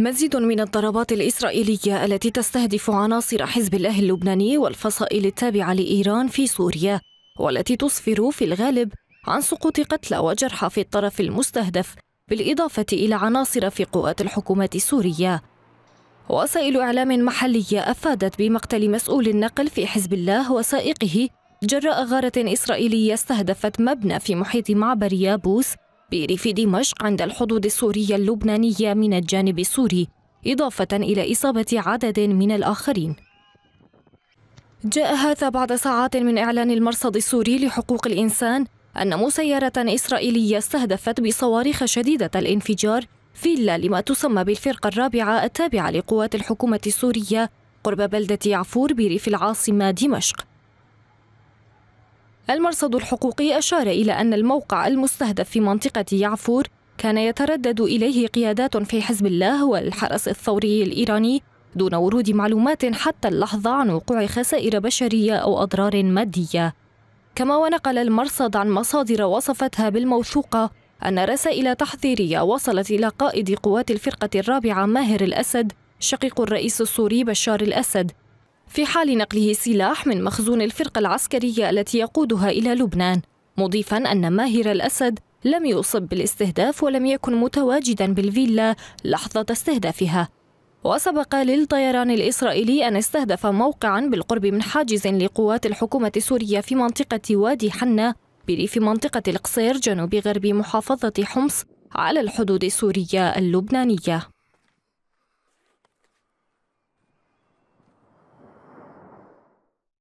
مزيد من الضربات الإسرائيلية التي تستهدف عناصر حزب الله اللبناني والفصائل التابعة لإيران في سوريا والتي تسفر في الغالب عن سقوط قتلى وجرحى في الطرف المستهدف بالإضافة إلى عناصر في قوات الحكومة السورية وسائل إعلام محلية أفادت بمقتل مسؤول النقل في حزب الله وسائقه جراء غارة إسرائيلية استهدفت مبنى في محيط معبر يابوس بريف دمشق عند الحدود السورية اللبنانية من الجانب السوري إضافة إلى إصابة عدد من الآخرين جاء هذا بعد ساعات من إعلان المرصد السوري لحقوق الإنسان أن مسيرة إسرائيلية استهدفت بصواريخ شديدة الانفجار فيلا لما تسمى بالفرقة الرابعة التابعة لقوات الحكومة السورية قرب بلدة عفور بريف العاصمة دمشق المرصد الحقوقي أشار إلى أن الموقع المستهدف في منطقة يعفور كان يتردد إليه قيادات في حزب الله والحرس الثوري الإيراني دون ورود معلومات حتى اللحظة عن وقوع خسائر بشرية أو أضرار مادية كما ونقل المرصد عن مصادر وصفتها بالموثوقة أن رسائل تحذيرية وصلت إلى قائد قوات الفرقة الرابعة ماهر الأسد شقيق الرئيس السوري بشار الأسد في حال نقله سلاح من مخزون الفرقة العسكرية التي يقودها إلى لبنان مضيفا أن ماهر الأسد لم يصب بالاستهداف ولم يكن متواجدا بالفيلا لحظة استهدافها وسبق للطيران الإسرائيلي أن استهدف موقعا بالقرب من حاجز لقوات الحكومة السورية في منطقة وادي حنا بريف منطقة القصير جنوب غرب محافظة حمص على الحدود السورية اللبنانية